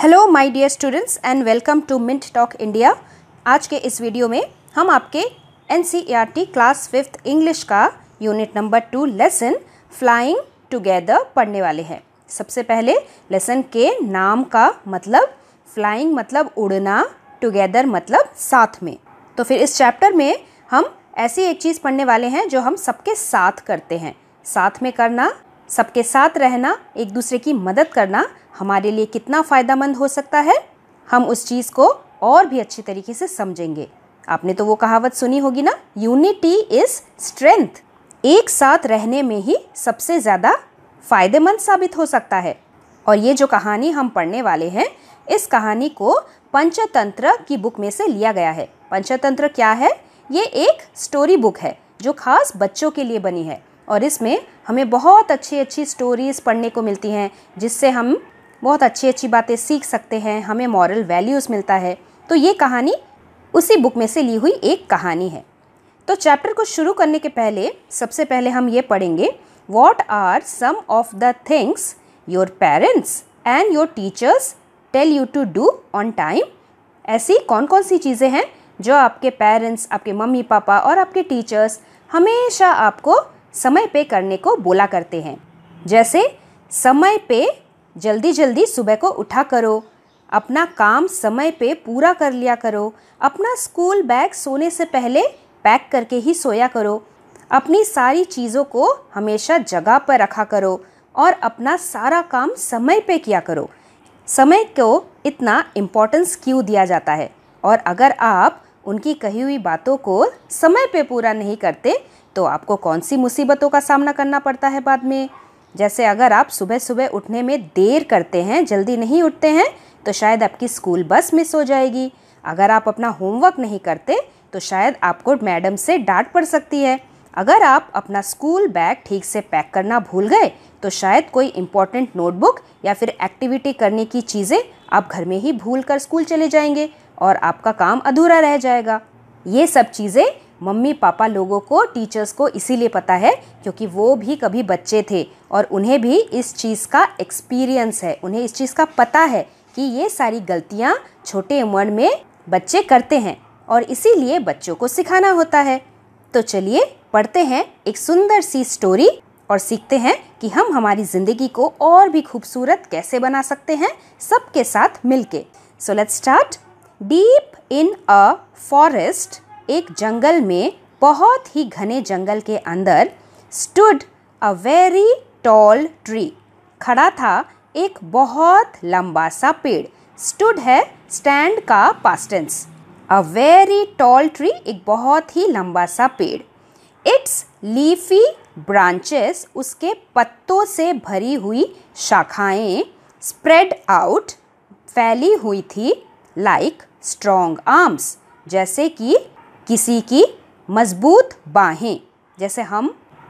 Hello my dear students and welcome to mint talk India आज के इस वीडियो में हम आपके एन क्लास फिफ्थ इंग्लिश का unit number two lesson flying together पढ़ने वाले हैं सबसे पहले लेसन के नाम का मतलब फ्लाइंग मतलब उड़ना टुगेदर मतलब साथ में तो फिर इस चैप्टर में हम ऐसी एक चीज़ पढ़ने वाले हैं जो हम सबके साथ करते हैं साथ में करना सबके साथ रहना एक दूसरे की मदद करना हमारे लिए कितना फ़ायदा हो सकता है हम उस चीज़ को और भी अच्छी तरीके से समझेंगे आपने तो वो कहावत सुनी होगी ना यूनिटी इज़ स्ट्रेंथ एक साथ रहने में ही सबसे ज़्यादा फ़ायदेमंद साबित हो सकता है और ये जो कहानी हम पढ़ने वाले हैं इस कहानी को पंचतंत्र की बुक में से लिया गया है पंचतंत्र क्या है ये एक स्टोरी बुक है जो खास बच्चों के लिए बनी है और इसमें हमें बहुत अच्छी अच्छी स्टोरीज़ पढ़ने को मिलती हैं जिससे हम बहुत अच्छी अच्छी बातें सीख सकते हैं हमें मॉरल वैल्यूज़ मिलता है तो ये कहानी उसी बुक में से ली हुई एक कहानी है तो चैप्टर को शुरू करने के पहले सबसे पहले हम ये पढ़ेंगे what are some of the things your parents and your teachers tell you to do on time ऐसी कौन कौन सी चीज़ें हैं जो आपके पेरेंट्स आपके मम्मी पापा और आपके टीचर्स हमेशा आपको समय पे करने को बोला करते हैं जैसे समय पे जल्दी जल्दी सुबह को उठा करो अपना काम समय पे पूरा कर लिया करो अपना स्कूल बैग सोने से पहले पैक करके ही सोया करो अपनी सारी चीज़ों को हमेशा जगह पर रखा करो और अपना सारा काम समय पे किया करो समय को इतना इम्पोर्टेंस क्यों दिया जाता है और अगर आप उनकी कही हुई बातों को समय पे पूरा नहीं करते तो आपको कौन सी मुसीबतों का सामना करना पड़ता है बाद में जैसे अगर आप सुबह सुबह उठने में देर करते हैं जल्दी नहीं उठते हैं तो शायद आपकी स्कूल बस मिस हो जाएगी अगर आप अपना होमवर्क नहीं करते तो शायद आपको मैडम से डांट पड़ सकती है अगर आप अपना स्कूल बैग ठीक से पैक करना भूल गए तो शायद कोई इम्पॉर्टेंट नोटबुक या फिर एक्टिविटी करने की चीज़ें आप घर में ही भूल कर स्कूल चले जाएंगे और आपका काम अधूरा रह जाएगा ये सब चीज़ें मम्मी पापा लोगों को टीचर्स को इसीलिए पता है क्योंकि वो भी कभी बच्चे थे और उन्हें भी इस चीज़ का एक्सपीरियंस है उन्हें इस चीज़ का पता है कि ये सारी गलतियाँ छोटे उम्र में बच्चे करते हैं और इसीलिए बच्चों को सिखाना होता है तो चलिए पढ़ते हैं एक सुंदर सी स्टोरी और सीखते हैं कि हम हमारी ज़िंदगी को और भी खूबसूरत कैसे बना सकते हैं सबके साथ मिलके so let's start deep in a forest एक जंगल में बहुत ही घने जंगल के अंदर stood a very tall tree खड़ा था एक बहुत लंबा सा पेड़ स्टूड है स्टैंड का past tense a very tall tree एक बहुत ही लंबा सा पेड़ इट्स लीफी ब्रांचेस उसके पत्तों से भरी हुई शाखाएं स्प्रेड आउट फैली हुई थी लाइक स्ट्रॉन्ग आर्म्स जैसे कि किसी की मजबूत बाहें जैसे हम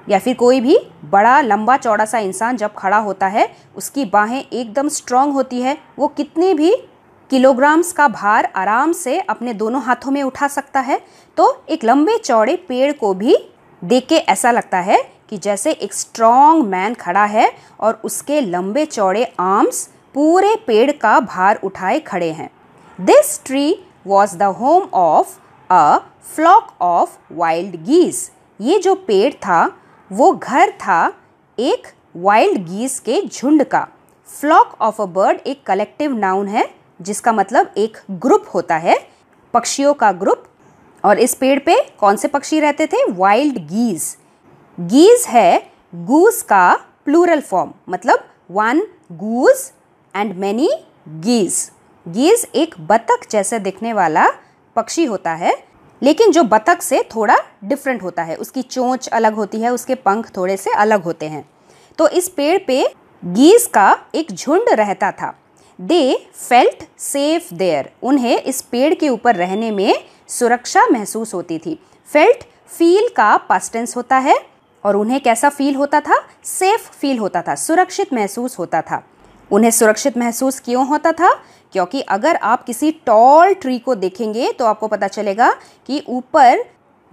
या फिर कोई भी बड़ा लंबा चौड़ा सा इंसान जब खड़ा होता है उसकी बाहें एकदम स्ट्रांग होती है वो कितने भी किलोग्राम्स का भार आराम से अपने दोनों हाथों में उठा सकता है तो एक लंबे चौड़े पेड़ को भी देख के ऐसा लगता है कि जैसे एक स्ट्रॉन्ग मैन खड़ा है और उसके लंबे चौड़े आर्म्स पूरे पेड़ का भार उठाए खड़े हैं this tree was the home of a flock of wild geese ये जो पेड़ था वो घर था एक वाइल्ड गीस के झुंड का फ्लॉक ऑफ अ बर्ड एक कलेक्टिव नाउन है जिसका मतलब एक ग्रुप होता है पक्षियों का ग्रुप और इस पेड़ पे कौन से पक्षी रहते थे वाइल्ड गीज गीज है गूज का प्लूरल फॉर्म मतलब one goose and many geese geese एक बतख जैसे दिखने वाला पक्षी होता है लेकिन जो बतख से थोड़ा डिफरेंट होता है उसकी चोंच अलग होती है उसके पंख थोड़े से अलग होते हैं तो इस पेड़ पे गीस का एक झुंड रहता था दे फेल्ट सेफ देयर उन्हें इस पेड़ के ऊपर रहने में सुरक्षा महसूस होती थी फेल्ट फील का पास्टेंस होता है और उन्हें कैसा फील होता था सेफ फील होता था सुरक्षित महसूस होता था उन्हें सुरक्षित महसूस क्यों होता था क्योंकि अगर आप किसी टॉल ट्री को देखेंगे तो आपको पता चलेगा कि ऊपर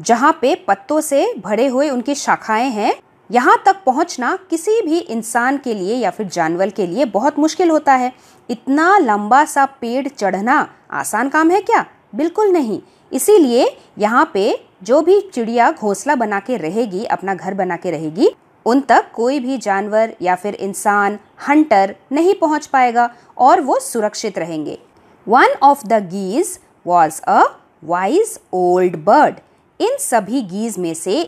जहाँ पे पत्तों से भरे हुए उनकी शाखाएं हैं यहाँ तक पहुँचना किसी भी इंसान के लिए या फिर जानवर के लिए बहुत मुश्किल होता है इतना लंबा सा पेड़ चढ़ना आसान काम है क्या बिल्कुल नहीं इसीलिए यहाँ पे जो भी चिड़िया घोंसला बना के रहेगी अपना घर बना के रहेगी उन तक कोई भी जानवर या फिर इंसान हंटर नहीं पहुंच पाएगा और वो सुरक्षित रहेंगे one of the गीज was a wise old bird in सभी गीज में से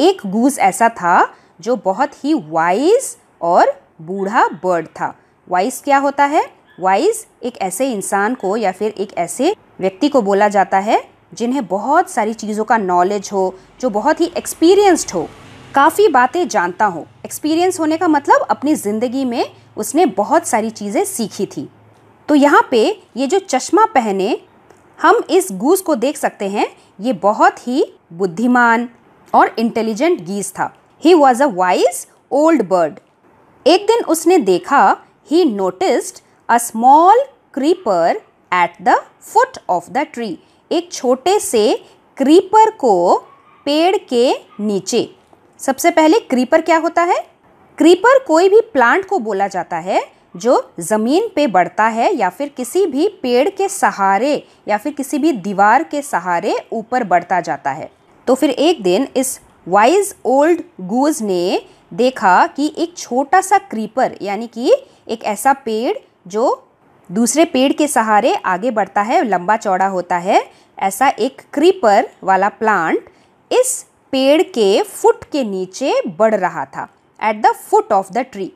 एक गूज ऐसा था जो बहुत ही वाइज और बूढ़ा बर्ड था वाइज क्या होता है वाइज एक ऐसे इंसान को या फिर एक ऐसे व्यक्ति को बोला जाता है जिन्हें बहुत सारी चीज़ों का नॉलेज हो जो बहुत ही एक्सपीरियंस्ड हो काफ़ी बातें जानता हूँ एक्सपीरियंस होने का मतलब अपनी ज़िंदगी में उसने बहुत सारी चीज़ें सीखी थी तो यहाँ पे ये जो चश्मा पहने हम इस गूस को देख सकते हैं ये बहुत ही बुद्धिमान और इंटेलिजेंट गीज था he was a wise old bird एक दिन उसने देखा he noticed a small creeper at the foot of the tree एक छोटे से क्रीपर को पेड़ के नीचे सबसे पहले क्रीपर क्या होता है क्रीपर कोई भी प्लांट को बोला जाता है जो ज़मीन पे बढ़ता है या फिर किसी भी पेड़ के सहारे या फिर किसी भी दीवार के सहारे ऊपर बढ़ता जाता है तो फिर एक दिन इस वाइज ओल्ड गूज ने देखा कि एक छोटा सा क्रीपर यानी कि एक ऐसा पेड़ जो दूसरे पेड़ के सहारे आगे बढ़ता है लंबा चौड़ा होता है ऐसा एक क्रीपर वाला प्लांट इस पेड़ के फुट के नीचे बढ़ रहा था at the foot of the tree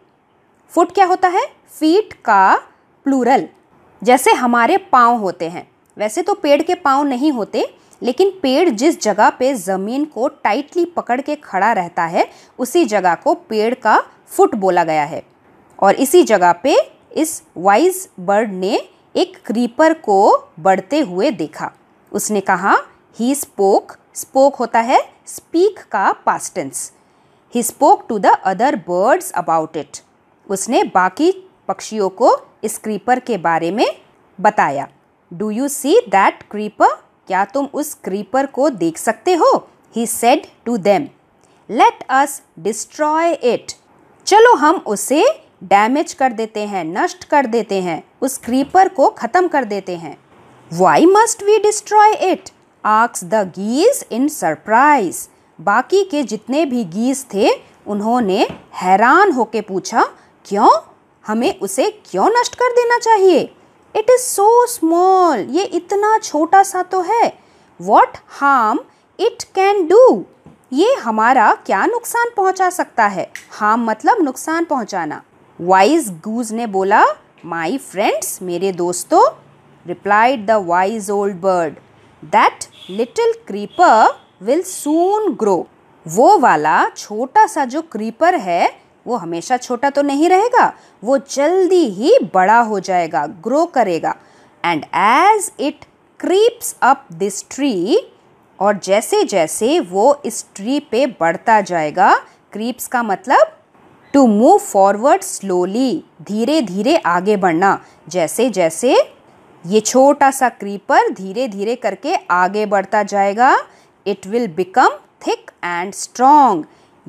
foot क्या होता है फीट का प्लूरल जैसे हमारे पाँव होते हैं वैसे तो पेड़ के पाँव नहीं होते लेकिन पेड़ जिस जगह पे ज़मीन को टाइटली पकड़ के खड़ा रहता है उसी जगह को पेड़ का फुट बोला गया है और इसी जगह पे इस वाइज बर्ड ने एक क्रीपर को बढ़ते हुए देखा उसने कहा ही स्पोक स्पोक होता है स्पीक का tense he spoke to the other birds about it उसने बाकी पक्षियों को इस क्रीपर के बारे में बताया do you see that creeper क्या तुम उस क्रीपर को देख सकते हो he said to them let us destroy it चलो हम उसे डैमेज कर देते हैं नष्ट कर देते हैं उस क्रीपर को ख़त्म कर देते हैं why must we destroy it asks the geese in surprise बाकी के जितने भी गीज थे उन्होंने हैरान होके पूछा क्यों हमें उसे क्यों नष्ट कर देना चाहिए इट इज़ सो स्मॉल ये इतना छोटा सा तो है what harm it can do ये हमारा क्या नुकसान पहुंचा सकता है हार्म मतलब नुकसान पहुंचाना वाइज गूज ने बोला माई फ्रेंड्स मेरे दोस्तों replied the wise old bird that little creeper will soon grow वो वाला छोटा सा जो क्रीपर है वो हमेशा छोटा तो नहीं रहेगा वो जल्दी ही बड़ा हो जाएगा ग्रो करेगा and as it creeps up this tree और जैसे जैसे वो इस ट्री पे बढ़ता जाएगा क्रीप्स का मतलब टू मूव फॉरवर्ड स्लोली धीरे धीरे आगे बढ़ना जैसे जैसे ये छोटा सा क्रीपर धीरे धीरे करके आगे बढ़ता जाएगा it will become thick and strong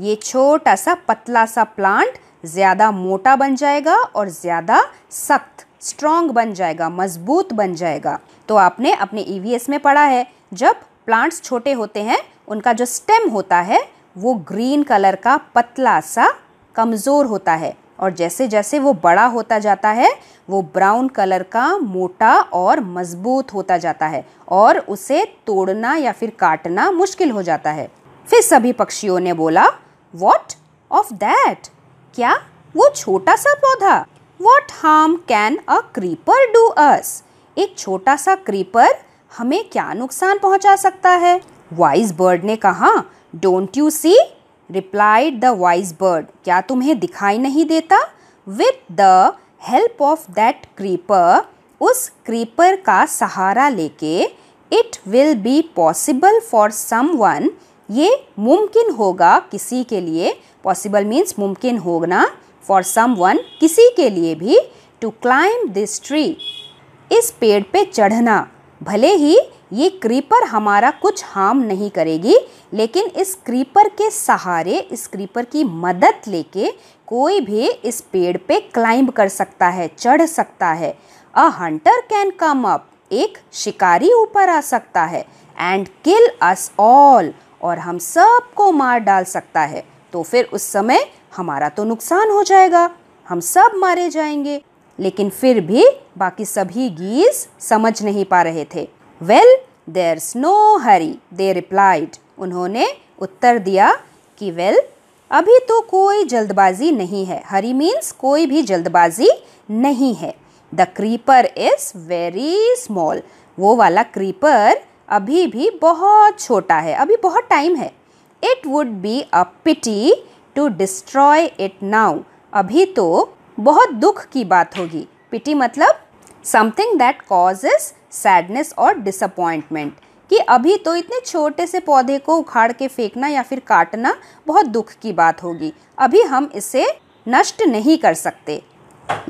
ये छोटा सा पतला सा प्लांट ज़्यादा मोटा बन जाएगा और ज़्यादा सख्त स्ट्रोंग बन जाएगा मजबूत बन जाएगा तो आपने अपने ई e में पढ़ा है जब प्लांट्स छोटे होते हैं उनका जो स्टेम होता है वो ग्रीन कलर का पतला सा कमज़ोर होता है और जैसे जैसे वो बड़ा होता जाता है वो ब्राउन कलर का मोटा और मज़बूत होता जाता है और उसे तोड़ना या फिर काटना मुश्किल हो जाता है फिर सभी पक्षियों ने बोला वॉट ऑफ दैट क्या वो छोटा सा पौधा what harm can a creeper do us एक छोटा सा क्रीपर हमें क्या नुकसान पहुंचा सकता है वाइज बर्ड ने कहा don't you see replied the wise bird क्या तुम्हें दिखाई नहीं देता with the help of that creeper उस क्रीपर का सहारा लेके it will be possible for someone ये मुमकिन होगा किसी के लिए पॉसिबल मीन्स मुमकिन होगा फॉर सम वन किसी के लिए भी टू क्लाइंब दिस ट्री इस पेड़ पे चढ़ना भले ही ये क्रीपर हमारा कुछ हार्म नहीं करेगी लेकिन इस क्रीपर के सहारे इस क्रीपर की मदद लेके कोई भी इस पेड़ पे क्लाइंब कर सकता है चढ़ सकता है a hunter can come up एक शिकारी ऊपर आ सकता है एंड किल अस ऑल और हम सबको मार डाल सकता है तो फिर उस समय हमारा तो नुकसान हो जाएगा हम सब मारे जाएंगे लेकिन फिर भी बाकी सभी गीज समझ नहीं पा रहे थे well there no hurry they replied उन्होंने उत्तर दिया कि वेल well, अभी तो कोई जल्दबाजी नहीं है हरी मीन्स कोई भी जल्दबाजी नहीं है the creeper is very small वो वाला क्रीपर अभी भी बहुत छोटा है अभी बहुत टाइम है it would be a pity to destroy it now अभी तो बहुत दुख की बात होगी पिटी मतलब something that cause is sadness और डिसअपॉइंटमेंट कि अभी तो इतने छोटे से पौधे को उखाड़ के फेंकना या फिर काटना बहुत दुख की बात होगी अभी हम इसे नष्ट नहीं कर सकते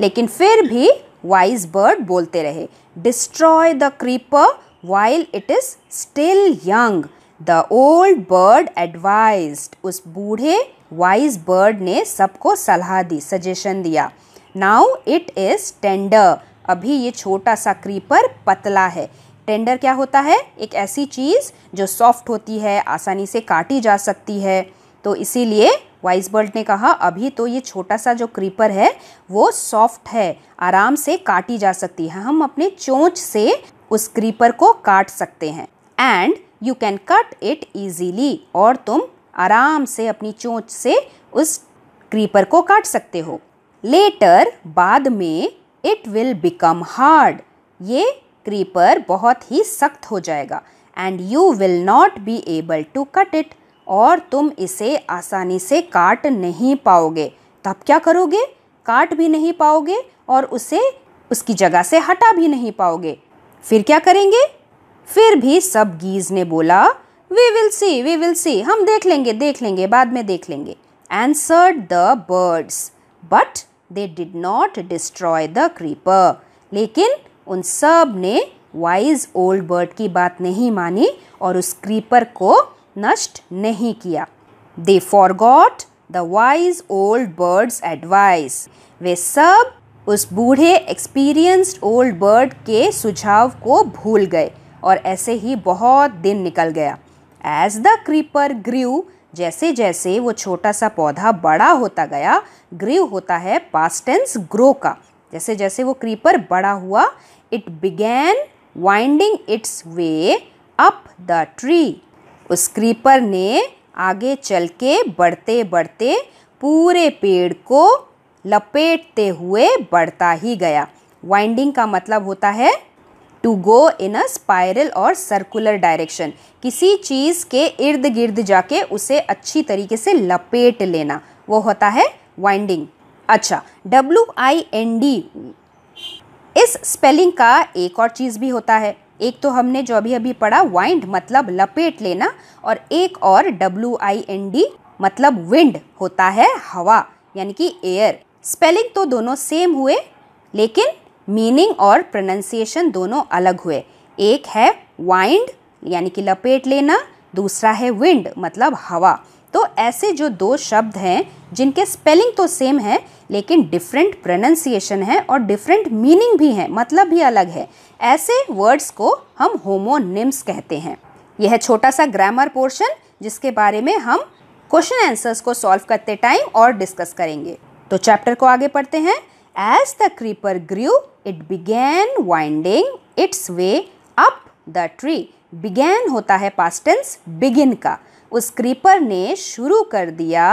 लेकिन फिर भी वाइज बर्ड बोलते रहे destroy the creeper while it is still young the old bird advise उस बूढ़े वाइज बर्ड ने सबको सलाह दी सजेशन दिया नाउ इट इज टेंडर अभी ये छोटा सा क्रीपर पतला है टेंडर क्या होता है एक ऐसी चीज़ जो सॉफ्ट होती है आसानी से काटी जा सकती है तो इसीलिए वाइस बर्ल्ट ने कहा अभी तो ये छोटा सा जो क्रीपर है वो सॉफ्ट है आराम से काटी जा सकती है हम अपने चोंच से उस क्रीपर को काट सकते हैं and you can cut it easily और तुम आराम से अपनी चोंच से उस क्रीपर को काट सकते हो लेटर बाद में इट विल बिकम हार्ड ये क्रीपर बहुत ही सख्त हो जाएगा and you will not be able to cut it और तुम इसे आसानी से काट नहीं पाओगे तब क्या करोगे काट भी नहीं पाओगे और उसे उसकी जगह से हटा भी नहीं पाओगे फिर क्या करेंगे फिर भी सब गीज ने बोला we will see we will see हम देख लेंगे देख लेंगे बाद में देख लेंगे answered the birds but they did not destroy the creeper लेकिन उन सब ने वाइज ओल्ड बर्ड की बात नहीं मानी और उस क्रीपर को नष्ट नहीं किया they forgot the wise old birds advice वे सब उस बूढ़े एक्सपीरियंस्ड ओल्ड बर्ड के सुझाव को भूल गए और ऐसे ही बहुत दिन निकल गया एज द क्रीपर ग्रीव जैसे जैसे वो छोटा सा पौधा बड़ा होता गया ग्रीव होता है पास्टेंस ग्रो का जैसे जैसे वो क्रीपर बड़ा हुआ it began winding its way up the tree उस क्रीपर ने आगे चल के बढ़ते बढ़ते पूरे पेड़ को लपेटते हुए बढ़ता ही गया वाइंडिंग का मतलब होता है to go in a spiral और सर्कुलर डायरेक्शन किसी चीज़ के इर्द गिर्द जाके उसे अच्छी तरीके से लपेट लेना वो होता है वाइंडिंग अच्छा डब्ल्यू आई एन डी इस स्पेलिंग का एक और चीज़ भी होता है एक तो हमने जो अभी अभी पढ़ा वाइंड मतलब लपेट लेना और एक और डब्ल्यू आई एन डी मतलब विंड होता है हवा यानी कि एयर स्पेलिंग तो दोनों सेम हुए लेकिन मीनिंग और प्रोनाउंसिएशन दोनों अलग हुए एक है वाइंड यानी कि लपेट लेना दूसरा है विंड मतलब हवा तो ऐसे जो दो शब्द हैं जिनके स्पेलिंग तो सेम है लेकिन डिफरेंट प्रोनाउंसिएशन है और डिफरेंट मीनिंग भी है मतलब भी अलग है ऐसे वर्ड्स को हम होमोनिम्स कहते हैं यह छोटा सा ग्रामर पोर्शन जिसके बारे में हम क्वेश्चन आंसर्स को सॉल्व करते टाइम और डिस्कस करेंगे तो चैप्टर को आगे पढ़ते हैं As the creeper grew, it began winding its way up the tree. Began होता है past tense begin का उस क्रीपर ने शुरू कर दिया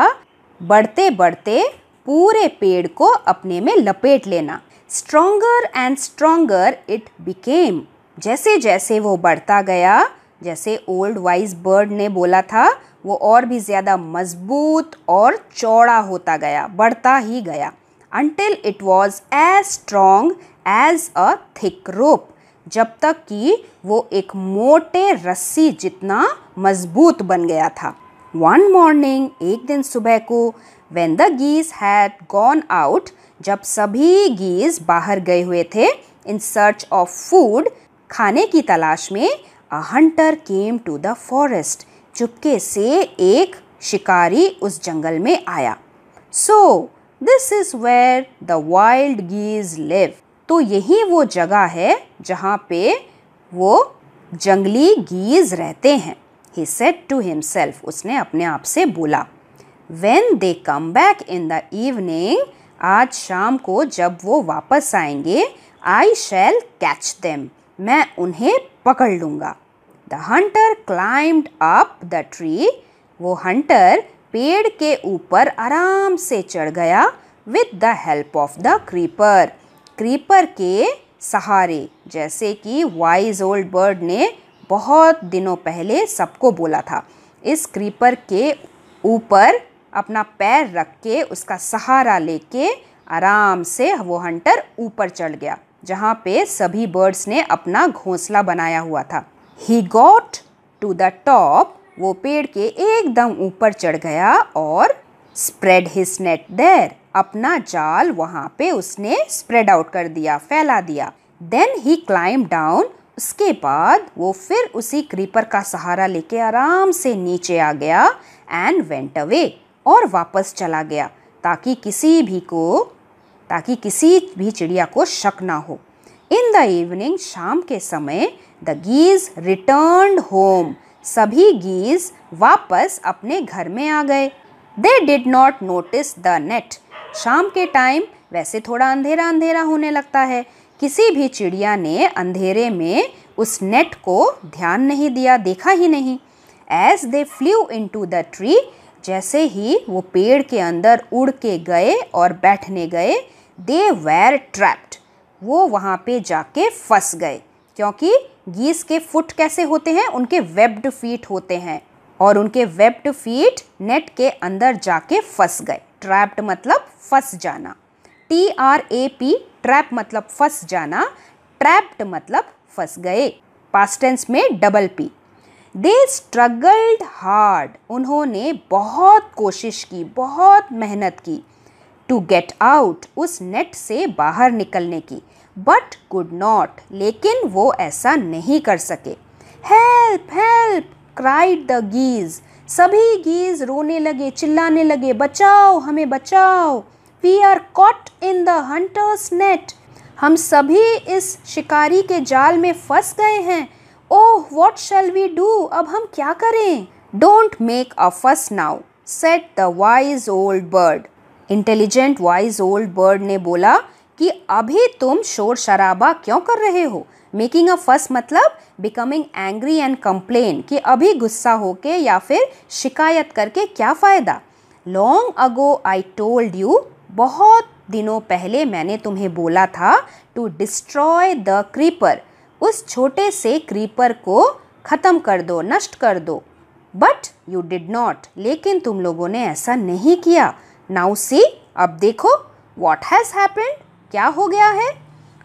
बढ़ते बढ़ते पूरे पेड़ को अपने में लपेट लेना stronger and stronger it became जैसे जैसे वो बढ़ता गया जैसे ओल्ड वाइज बर्ड ने बोला था वो और भी ज़्यादा मजबूत और चौड़ा होता गया बढ़ता ही गया until it was as strong as a thick rope जब तक कि वो एक मोटे रस्सी जितना मजबूत बन गया था वन मॉर्निंग एक दिन सुबह को when the गीज had gone out जब सभी गीज बाहर गए हुए थे इन सर्च ऑफ फूड खाने की तलाश में a hunter came to the forest चुपके से एक शिकारी उस जंगल में आया so this is where the wild geese live तो यही वो जगह है जहाँ पे वो जंगली गीज रहते हैं ही सेट टू हिमसेल्फ उसने अपने आप से बोला when they come back in the evening आज शाम को जब वो वापस आएंगे आई शैल कैच देम मैं उन्हें पकड़ लूँगा the hunter climb up the tree वो हंटर पेड़ के ऊपर आराम से चढ़ गया with the help of the creeper creeper के सहारे जैसे कि वाइज ओल्ड बर्ड ने बहुत दिनों पहले सबको बोला था इस क्रीपर के ऊपर अपना पैर रख के उसका सहारा लेके आराम से वो हंटर ऊपर चढ़ गया जहाँ पे सभी बर्ड्स ने अपना घोंसला बनाया हुआ था he got to the top वो पेड़ के एकदम ऊपर चढ़ गया और स्प्रेड हिज नेट देर अपना जाल वहाँ पे उसने स्प्रेड आउट कर दिया फैला दिया देन ही क्लाइंब डाउन उसके बाद वो फिर उसी क्रीपर का सहारा लेके आराम से नीचे आ गया एंड वेंट अवे और वापस चला गया ताकि किसी भी को ताकि किसी भी चिड़िया को शक ना हो इन द इवनिंग शाम के समय द गीज रिटर्न होम सभी गीज वापस अपने घर में आ गए they did not notice the net शाम के टाइम वैसे थोड़ा अंधेरा अंधेरा होने लगता है किसी भी चिड़िया ने अंधेरे में उस नेट को ध्यान नहीं दिया देखा ही नहीं as they flew into the tree जैसे ही वो पेड़ के अंदर उड़ के गए और बैठने गए दे वेर ट्रैप्ड वो वहाँ पे जाके फंस गए क्योंकि गीस के फुट कैसे होते हैं उनके वेब्ड फीट होते हैं और उनके वेब्ड फीट नेट के अंदर जाके फंस गए ट्रैप्ड मतलब फंस जाना T R A P trap मतलब फंस जाना ट्रैप्ड मतलब फंस गए पास्टेंस में double P they struggled hard उन्होंने बहुत कोशिश की बहुत मेहनत की टू गेट आउट उस नेट से बाहर निकलने की बट कुड नॉट लेकिन वो ऐसा नहीं कर सके help help cried the geese सभी गीज रोने लगे चिल्लाने लगे बचाओ हमें बचाओ we are caught in the hunters net हम सभी इस शिकारी के जाल में फंस गए हैं oh what shall we do अब हम क्या करें don't make a fuss now said the wise old bird intelligent wise old bird ने बोला कि अभी तुम शोर शराबा क्यों कर रहे हो मेकिंग अ फर्स्ट मतलब बिकमिंग एंग्री एंड कंप्लेन कि अभी गुस्सा होके या फिर शिकायत करके क्या फ़ायदा long ago I told you बहुत दिनों पहले मैंने तुम्हें बोला था टू डिस्ट्रॉय द क्रीपर उस छोटे से क्रीपर को ख़त्म कर दो नष्ट कर दो बट यू डिड नॉट लेकिन तुम लोगों ने ऐसा नहीं किया नाउ सी अब देखो वॉट हैज़ हैपेंड क्या हो गया है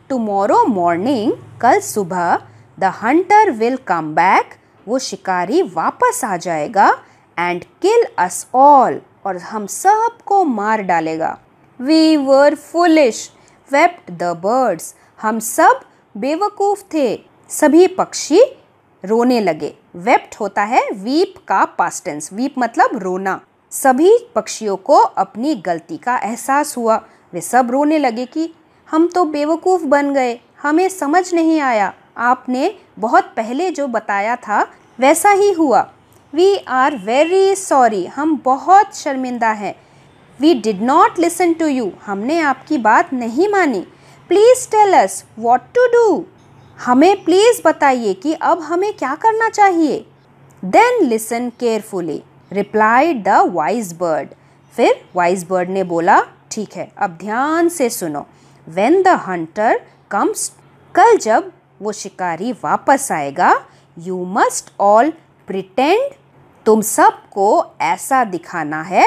टुमोरो मॉर्निंग कल सुबह the hunter will come back वो शिकारी वापस आ जाएगा एंड किल अस ऑल और हम सबको मार डालेगा we were foolish wept the birds हम सब बेवकूफ़ थे सभी पक्षी रोने लगे वेप्ट होता है वीप का पास्टेंस वीप मतलब रोना सभी पक्षियों को अपनी गलती का एहसास हुआ वे सब रोने लगे कि हम तो बेवकूफ़ बन गए हमें समझ नहीं आया आपने बहुत पहले जो बताया था वैसा ही हुआ वी आर वेरी सॉरी हम बहुत शर्मिंदा हैं we did not listen to you हमने आपकी बात नहीं मानी please tell us what to do हमें प्लीज़ बताइए कि अब हमें क्या करना चाहिए then listen carefully replied the wise bird फिर वाइज बर्ड ने बोला ठीक है अब ध्यान से सुनो वेन द हंटर कम्स कल जब वो शिकारी वापस आएगा यू मस्ट ऑल प्रिटेंड तुम सबको ऐसा दिखाना है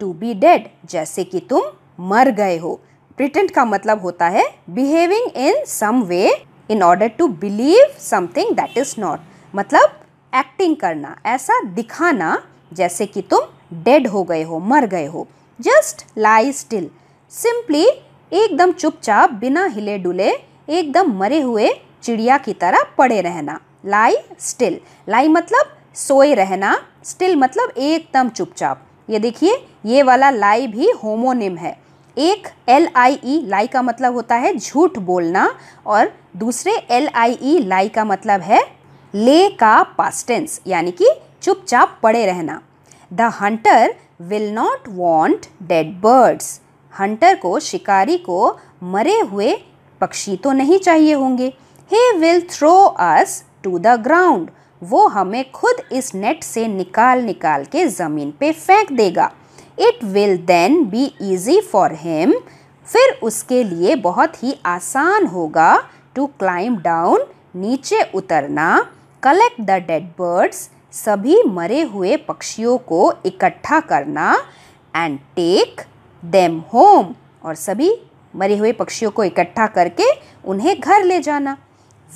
टू बी डेड जैसे कि तुम मर गए हो प्रिटेंड का मतलब होता है behaving in some way in order to believe something that is not मतलब एक्टिंग करना ऐसा दिखाना जैसे कि तुम डेड हो गए हो मर गए हो जस्ट लाई स्टिल सिंपली एकदम चुपचाप बिना हिले डुले एकदम मरे हुए चिड़िया की तरह पड़े रहना लाई स्टिल लाई मतलब सोए रहना स्टिल मतलब एकदम चुपचाप ये देखिए ये वाला लाई भी होमोनिम है एक एल आई ई लाई का मतलब होता है झूठ बोलना और दूसरे एल आई ई लाई का मतलब है ले का पास्टेंस यानी कि चुपचाप पड़े रहना the hunter will not want dead birds hunter को शिकारी को मरे हुए पक्षी तो नहीं चाहिए होंगे he will throw us to the ground वो हमें खुद इस नेट से निकाल निकाल के ज़मीन पे फेंक देगा it will then be easy for him फिर उसके लिए बहुत ही आसान होगा टू क्लाइम डाउन नीचे उतरना कलेक्ट द डेड बर्ड्स सभी मरे हुए पक्षियों को इकट्ठा करना एंड टेक देम होम और सभी मरे हुए पक्षियों को इकट्ठा करके उन्हें घर ले जाना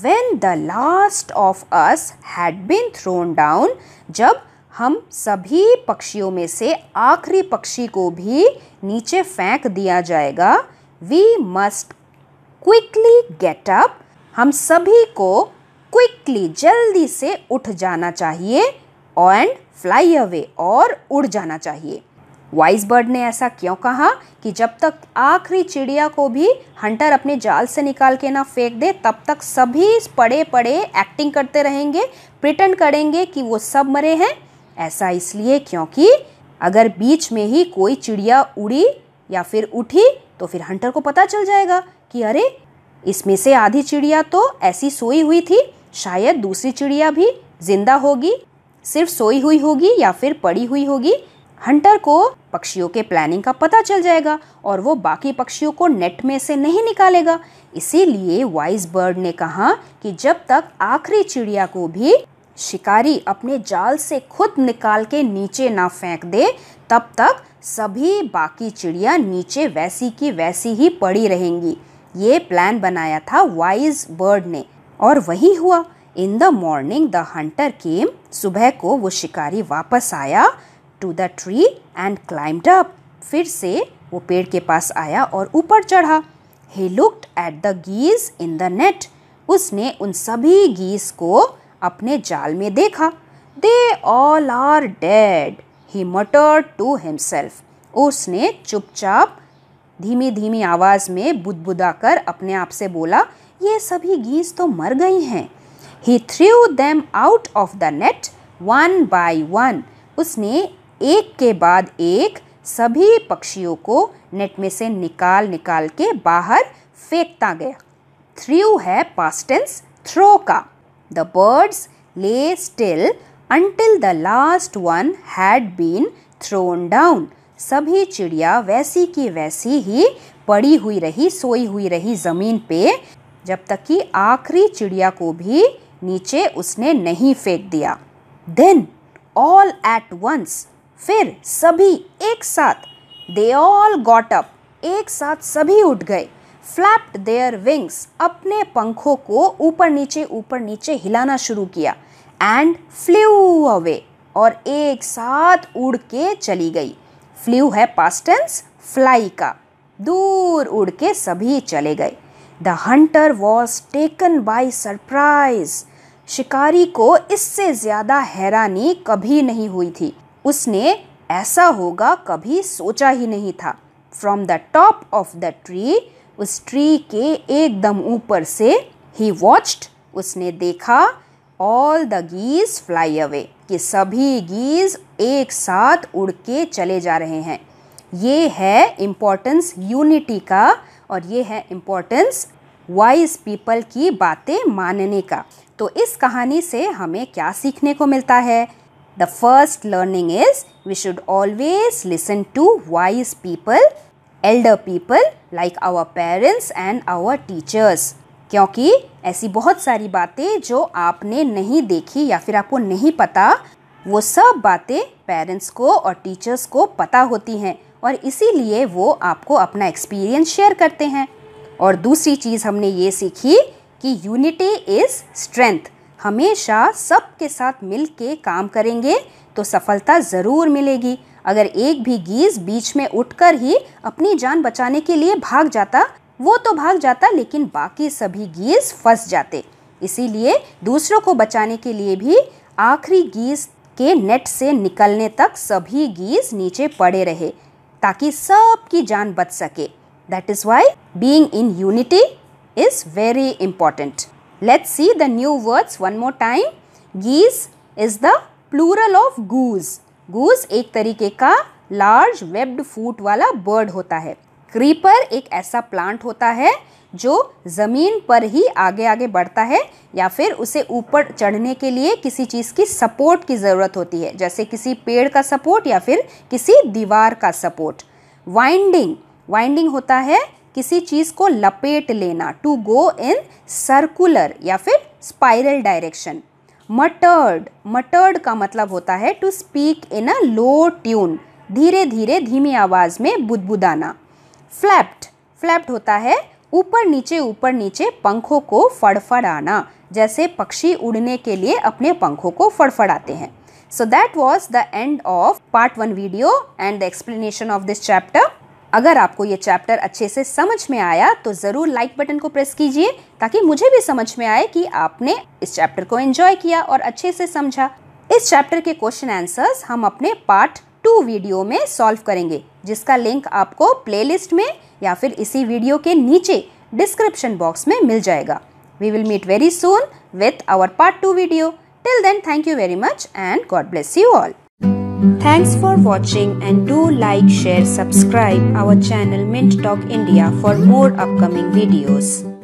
when the last of us had been thrown down जब हम सभी पक्षियों में से आखिरी पक्षी को भी नीचे फेंक दिया जाएगा we must quickly get up हम सभी को क्विकली जल्दी से उठ जाना चाहिए एंड फ्लाई अवे और उड़ जाना चाहिए वाइस बर्ड ने ऐसा क्यों कहा कि जब तक आखिरी चिड़िया को भी हंटर अपने जाल से निकाल के ना फेंक दे तब तक सभी पड़े पड़े एक्टिंग करते रहेंगे प्रिटेंड करेंगे कि वो सब मरे हैं ऐसा इसलिए क्योंकि अगर बीच में ही कोई चिड़िया उड़ी या फिर उठी तो फिर हंटर को पता चल जाएगा कि अरे इसमें से आधी चिड़िया तो ऐसी सोई हुई थी शायद दूसरी चिड़िया भी जिंदा होगी सिर्फ सोई हुई होगी या फिर पड़ी हुई होगी हंटर को पक्षियों के प्लानिंग का पता चल जाएगा और वो बाकी पक्षियों को नेट में से नहीं निकालेगा इसीलिए वाइज बर्ड ने कहा कि जब तक आखिरी चिड़िया को भी शिकारी अपने जाल से खुद निकाल के नीचे ना फेंक दे तब तक सभी बाकी चिड़िया नीचे वैसी की वैसी ही पड़ी रहेंगी ये प्लान बनाया था वाइज बर्ड ने और वही हुआ in the morning the hunter came सुबह को वो शिकारी वापस आया to the tree and climbed up फिर से वो पेड़ के पास आया और ऊपर चढ़ा he looked at the geese in the net उसने उन सभी गीज को अपने जाल में देखा दे ऑल आर डेड ही मटर टू हिमसेल्फ उसने चुपचाप धीमी धीमी आवाज़ में बुदबुदा कर अपने आप से बोला ये सभी गीस तो मर गई हैं he threw them out of the net one by one उसने एक के बाद एक सभी पक्षियों को नेट में से निकाल निकाल के बाहर फेंकता गया थ्रू है पास्टेंस थ्रो का the birds lay still until the last one had been thrown down सभी चिड़िया वैसी की वैसी ही पड़ी हुई रही सोई हुई रही ज़मीन पे जब तक कि आखिरी चिड़िया को भी नीचे उसने नहीं फेंक दिया देन ऑल एट वंस फिर सभी एक साथ दे ऑल गॉट अप एक साथ सभी उठ गए फ्लैप्ड देयर विंग्स अपने पंखों को ऊपर नीचे ऊपर नीचे हिलाना शुरू किया एंड फ्लू अवे और एक साथ उड़ के चली गई फ्लू है पास्टेंस फ्लाई का दूर उड़ के सभी चले गए the hunter was taken by surprise शिकारी को इससे ज़्यादा हैरानी कभी नहीं हुई थी उसने ऐसा होगा कभी सोचा ही नहीं था from the top of the tree उस ट्री के एकदम ऊपर से ही वॉच्ड उसने देखा ऑल द गीज फ्लाई अवे कि सभी गीज एक साथ उड़ के चले जा रहे हैं ये है इम्पोर्टेंस यूनिटी का और ये है इम्पोर्टेंस वाइज पीपल की बातें मानने का तो इस कहानी से हमें क्या सीखने को मिलता है the first learning is we should always listen to wise people elder people like our parents and our teachers क्योंकि ऐसी बहुत सारी बातें जो आपने नहीं देखी या फिर आपको नहीं पता वो सब बातें पेरेंट्स को और टीचर्स को पता होती हैं और इसीलिए वो आपको अपना एक्सपीरियंस शेयर करते हैं और दूसरी चीज़ हमने ये सीखी कि यूनिटी इज़ स्ट्रेंथ हमेशा सबके साथ मिल के काम करेंगे तो सफलता ज़रूर मिलेगी अगर एक भी गीज़ बीच में उठकर ही अपनी जान बचाने के लिए भाग जाता वो तो भाग जाता लेकिन बाकी सभी गीज़ फंस जाते इसीलिए दूसरों को बचाने के लिए भी आखिरी गीज़ के नेट से निकलने तक सभी गीज़ नीचे पड़े रहे ताकि सबकी जान बच सके that is why being in unity is very important let's see the new words one more time geese is the plural of goose goose एक तरीके का लार्ज वेब्ड फूट वाला बर्ड होता है क्रीपर एक ऐसा प्लांट होता है जो ज़मीन पर ही आगे आगे बढ़ता है या फिर उसे ऊपर चढ़ने के लिए किसी चीज़ की सपोर्ट की ज़रूरत होती है जैसे किसी पेड़ का सपोर्ट या फिर किसी दीवार का सपोर्ट वाइंडिंग वाइंडिंग होता है किसी चीज़ को लपेट लेना टू गो इन सर्कुलर या फिर स्पाइरल डायरेक्शन मटर्ड मटर्ड का मतलब होता है to speak in a low tune धीरे धीरे धीमी आवाज़ में बुदबुदाना फ्लैप्ड फ्लैप्ट होता है ऊपर नीचे ऊपर नीचे पंखों को फड़फड़ाना जैसे पक्षी उड़ने के लिए अपने पंखों को फड़फड़ाते हैं so that was the end of part one video and the explanation of this chapter अगर आपको ये चैप्टर अच्छे से समझ में आया तो ज़रूर लाइक बटन को प्रेस कीजिए ताकि मुझे भी समझ में आए कि आपने इस चैप्टर को एंजॉय किया और अच्छे से समझा इस चैप्टर के क्वेश्चन आंसर्स हम अपने पार्ट टू वीडियो में सॉल्व करेंगे जिसका लिंक आपको प्लेलिस्ट में या फिर इसी वीडियो के नीचे डिस्क्रिप्शन बॉक्स में मिल जाएगा we will meet very soon with our part two video till then thank you very much and God bless you all thanks for watching and do like share subscribe our channel Mint talk India for more upcoming videos